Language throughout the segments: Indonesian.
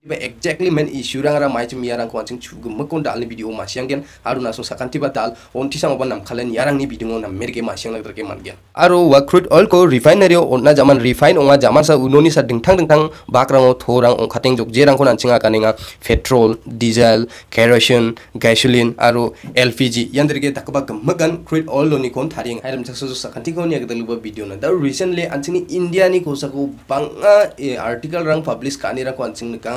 tiba exactly men issue rang rang maichem yarang kwancing anching chugu mekon dal video ma siang gen aru nasung sakan tiba dal onti sang oban nam khalen yarang ni video nam merge ma siang lagter ke man gen aru wa crude oil ko refinery onna zaman refine onga zaman sa unoni sa dingthang dingthang bakrang o thorang on khateng jok jerang ko nanchinga kaninga petrol diesel kerosene gasoline aru lpg yandrige takba makan crude oil lo ni kon tharing hairam chakso sakan ti ko ni agdal ba video na da recently anching india ni ko sa ko banga eh, article rang publish kani rang ko anching ka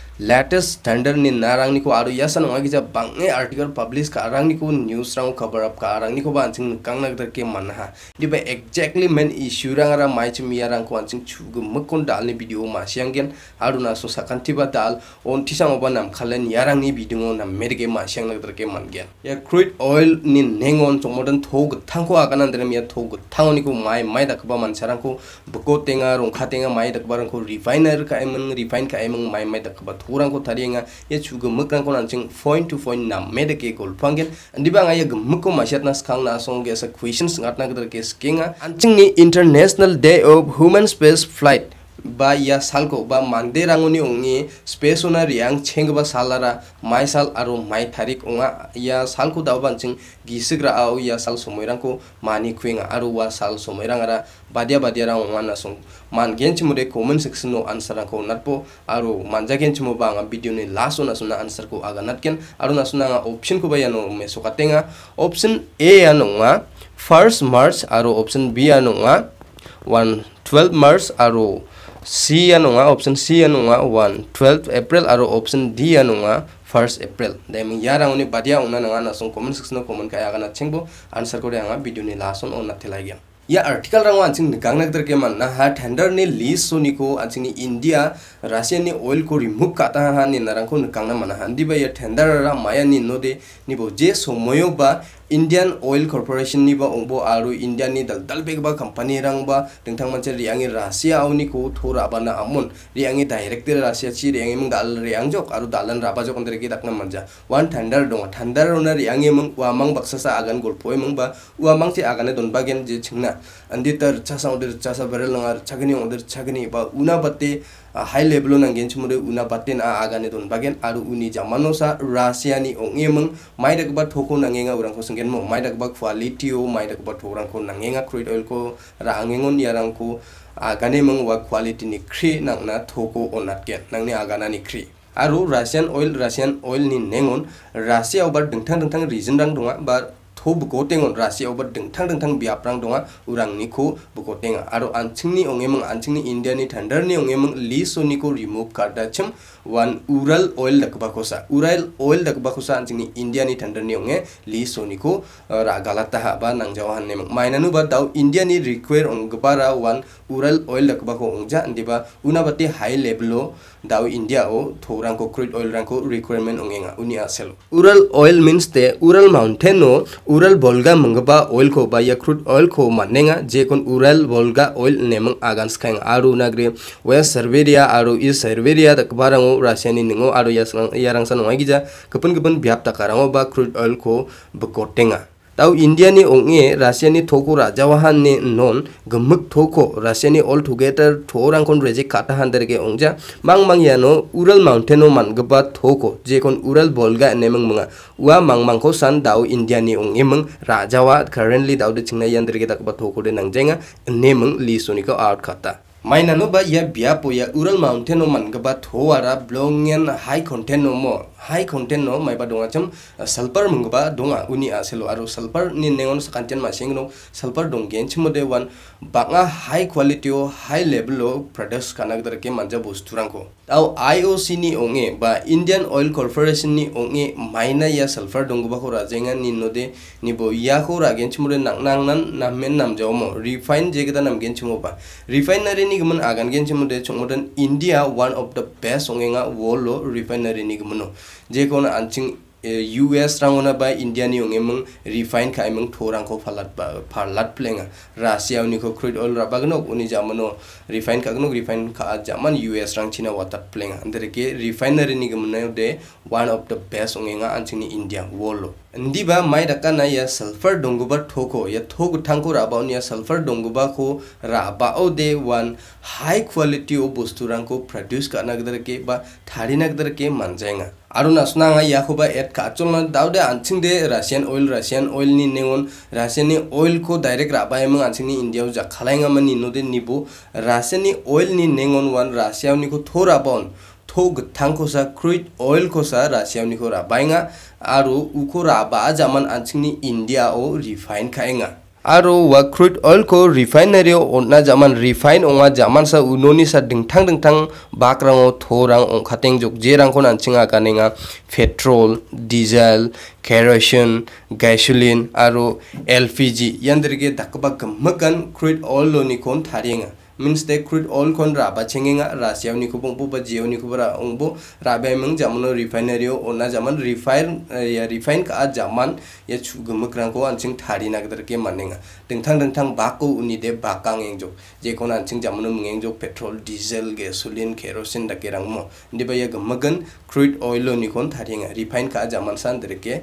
latest tender नि ना रंगनी आरो या सन वागे जब बंगे article publish का रंगनी को न्यूज़ रंग खबर अप का रंगनी को बांसिंग कंग नगर के मन हा दिबे एग्जैक्टली मेन इशू रंग रा माइच मिया रंग को आंसिंग छुग मकोन डालनी वीडियो मासियांगेन आरो ना सो बा दाल ओन थिसा ओबा नाम खालन या रंगनी वीडियो ना मेरे के सियांग नगर के मन गेन या क्रूड ऑयल नि नेंग नेंगोन चोमोदन थोग थांको आगन अंदर मिया थोग थांगनी को माय माय दखबा मनसारां को बको तेंगा रोंखा तेंगा माय दखबा रंग को रिफाइनर का एमन रिफाइन का एमन माय माय दखबा kurang ko thari nga ye chu ge mak point to point na me de ke ko phang gen andi song questions ke international day of human space flight বা ইয়া সালকো বা মানদে রাঙনি অংনি স্পেস ওনা রিয়াং ছেংবা সালারা মাই সাল আর মাই তারিখ ওঙা ইয়া সালকো দাও বানচিং গিসগ্রা আও ইয়া সাল সময়রাংকো মানি খুইঙা আর ওয়া সাল সময়রাঙারা বাদিয়া বাদিয়া রাং ওঙা নাসং মান গেনচিমুরে কমেন্ট সেকশনো আনসার রাংকো নারপো আর মানজা গেনচিমো বা আঙা ভিডিওনি লাস্ট ওনা সুনা আনসার কো আগা নাটকেন আর ওনা সুনা আঙা অপশন কো বা ইয়ানো মেসোকাতেঙা অপশন এ আনোঙা ফার্স্ট মার্চ আর অপশন বি আনোঙা ওয়ান টুয়েলভ মার্চ আর সি নোহা অপশ্যন সি নোহা ওৱান টুৱেলভ এপ্ৰিল আৰু অপশ্যন ডি নোহা ফাৰ্ষ্ট এপ্ৰিল দে ইয়াৰ আঙুনি বাদিয়া ওনা নোহা নাচোন কমেণ্ট ছেকশ্যনত কমেণ্ট খাই আগা নাথিংব আনচাৰ কৰি আঙা ভিডিঅ'নি লাচোন অ' নাথেলাই গিয়া ইয়াৰ আৰ্টিকেল ৰঙা আনচিং গাংনাগদাৰ কে মান না হা ঠেণ্ডাৰ লিষ্ট চনিকো আনচিং ইণ্ডিয়া ৰাছিয়ানী অইল কৰি মুখ কাটা হা নি নাৰাংখন কাংনা মানা হান দিবা ইয়াৰ ঠেণ্ডাৰ মায়া নি নদে নিব জে সময়ো বা Indian Oil Corporation ni ba ongbo aru Indian ni dal dal beg ba company rang ba d e n g t a n g manche riangi Russia auni ko thora bana amun riangi direct de Russia chi riangi mung dal riang jok aru dalan raba jok o n d r e ki takna manja one thunder dong thunder ona riangi mung wa mang baksa sa agan g o l p o e mung ba wa mang chi agane don bagen je chingna andi tar chasa odir chasa b a r a l langar chagni odir chagni ba una batte Ah, hai level nang gen chumure una paten a agane don bagen aru uni jamano sa rasia ni ong emang mai dak ba thoko enga urang ko sengen mo mai dak ba quality o mai dak ba thorang ko enga crude oil ko rangengon yarang ko agane mang wa quality ni kri nang na thoko onat ke nang ni agana ni kri aru russian oil russian oil ni nengon rasia obar dengtang dengtang region rang a bar थो बुको तेंग रासि ओबर दिंग थंग थंग थंग बियाप्रांग दोङा उरांग निखु बुको तेंग आरो आंचिंनि ओंगे मंग आंचिंनि इंडिया नि थंडर नि ओंगे मंग ली सो निखु रिमूव कारदा छम वन उरल ऑयल दकबा खोसा उरल ऑयल दकबा खोसा आंचिंनि इंडिया नि थंडर नि ओंगे ली सो निखु रागाला ताहा बा नांग जाव हान ने मंग माइनानु बा दाउ इंडिया नि रिक्वायर ओंग बारा वन उरल ऑयल दकबा खो ओंजा दिबा उनाबाति हाई लेवलो दाउ इंडिया ओ थोरांग को क्रूड ऑयल रांग को रिक्वायरमेंट ओंगेगा उनिया सेल उरल ऑयल मींस ते उरल माउंटेन ओ उरल बोलगा मंगबा ऑयल को बाया क्रूड ऑयल को मानेगा जेकोन उरल बोलगा ऑयल नेमंग आगान स्कैंग आरो नगरी वे सर्वेरिया आरो इ सर्वेरिया तकबारांगो रासायनिक नंगो आरो यासंग यारांगसा नङागिजा गपन गपन ब्याप तकारांगो बा क्रूड ऑयल को बकोटेंगा tau india ni o n g e russia ni t o k o rajawa han ni non gmuk e t o k o russia ni all together t o o r a n g kon r e j e k a t a han der ge ongja mang mang yano ural mountain o man gba t o k o je kon ural bolga n e m e n g manga wa mang mang ko san dau india ni o n g e mang rajawa currently dau de chingna yan der ge takba t o k o de nangjenga n e m e n g li suni ko out k a t a mainano ba ya biapo ya ural mountain o man gba t o w a r a blongen high content o m o high content no maiba donga chem eh, sulfur mungba donga uni aselo aro sulfur ni nengon sekantian ma sing no sulfur donggen chimode wan banga high quality o high level o products karena kita ke manja turangko. tau IOC ni onge ba Indian Oil Corporation ni onge maina ya sulfur dongba kura rajenga ni node ni bo ya ko ragen nang naknang nan namen namjao mo refine jegda namgen apa. refinery ni gmun agan gen chimode chungmodan India one of the best nga world lo refinery ni gmuno जे को आंसिंग यूएस रहा बा इंडिया नि ओंगे रिफाइन खाय मंग थोरंग को फालत बा फालत प्लेंगा रशिया उनी को क्रूड ऑयल रबागनो उनी जामनो रिफाइन खागनो रिफाइन खा जामन यूएस रंग छिना वाटर प्लेंगा अंदर के रिफाइनरी नि वन ऑफ द बेस्ट ओंगे गा इंडिया वर्ल्ड अंदीबा माय दका ना या सल्फर डोंगुबा थोको या थोक थांगको राबाउ निया सल्फर डोंगुबा को राबा ओ दे वन हाई क्वालिटी ओ बुस्तुरंग को प्रोड्यूस करना गदर के बा थाडी नगदर के मन आनासन आएको एड चलन दे अङे रा रासियान अल र रायान अयल नेगन रासिया अइलको डाइरेक्ट राम अङ इ इन्डिया जखाइन मि निबो रासियानी अइल नि नेगन वान रासिया थो खाङ क्रुइड अलको रासिया रा उ रा जामा अन्डिया औ रिफान्ड खाना aro wa crude oil ko refinery onna jaman refine onga jaman sa unoni sa dingtang dingtang bakrango thorang ongkhateng jok jerang kon anchinga kaninga petrol diesel kerosene gasoline aro lpg yandirge dakba gmakan crude oil lo ni kon tharinga means crude oil kon ra ba chengenga ra siaw ni kupong pu ba jeo ni kubra ongbo ra meng jamono refinery o na jaman refine eh, ya refine ka jaman ya chugum krang ko anching thari na gdar ke manenga tengthang tengthang ba ko uni de ba kang eng jok je kon anching jamono meng jok petrol diesel gasoline kerosene da kerang mo ndi ba ya crude oil ni kon thari nga refine ka jaman san der ke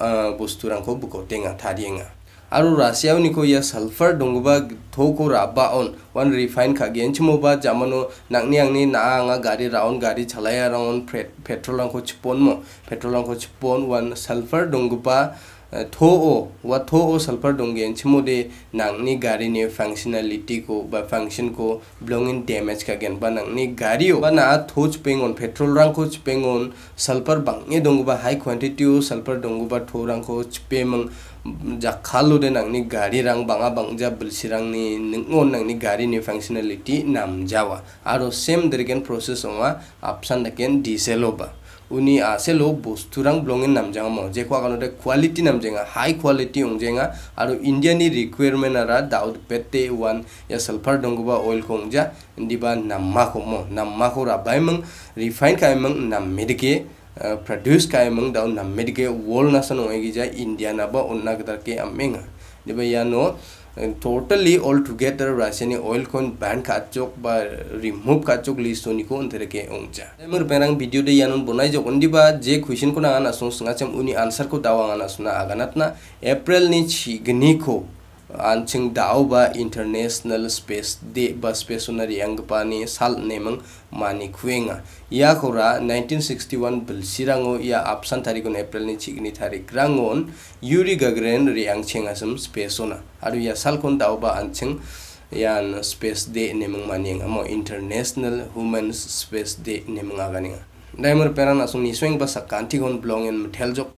eh, bostu rang ko buko tenga thari nga aru rasiaw ni ko ya sulfur dongba thoko ra on wan refine k a g e enchimo ba jamano nangni angni na anga gari round gari chalaya round petrol ang ko chpon mo petrol ang ko chpon wan sulfur donggupa dong gen wa i sulfur थो ओ व n थो ओ स ल a फ i दोंगे एनछिमोदे नांगनि गारिनि फ ं क ् श न ल ि ट n को बा a ं क ् श न a ो ब ् ba ं ग ि न डैमेज कागेन बा नांगनि गारि बा ना थो चपेंगन प े ट ् र ो n रंगखौ चपेंगन सल्फर बांगे दोंगोबा हाई क्वांटिटी ओ सल्फर दोंगोबा थो र ं m ख ौ च प a म ं जाखालुदे g ां ग न ि गारि र ं a बाङा बांजा ब ु ल स ि र ां न n न ngon nangni gari functionality nam jawa aro same dergen process onga option daken seloba uni a ah, selo bosturang blongin nam jawa mo je kwa kanode quality nam jenga high quality ong jenga aro india ni requirement ara daud pete wan ya sulfur dongba oil kong kongja ndiba nam ko mo nam ko ra baimang refine meng, nam medike eh, produce kaya meng daun nam medike wol nasan egi jai india na onna kitar ke amenga diba ya no totally altogether rasani oil kon ban khachok ba remove khachok listo ni kon tere ke ongja mur perang video de yanun bonai jo kondi ba je question ko na ana song sanga cham uni answer ko dawa ana suna aganatna april ni chigni ko anching dao ba international space de ba space pa ni sal mang mani kuinga ya khora 1961 bilsirango ya apsan kon april ni ni tarik rangon yuri gagren ri cheng asam space ona aru ya sal kon dao ba anching yan space day mani maning amo international human space day nemang aganinga daimur peran asum ni sweng ba sakanti kon blong en jok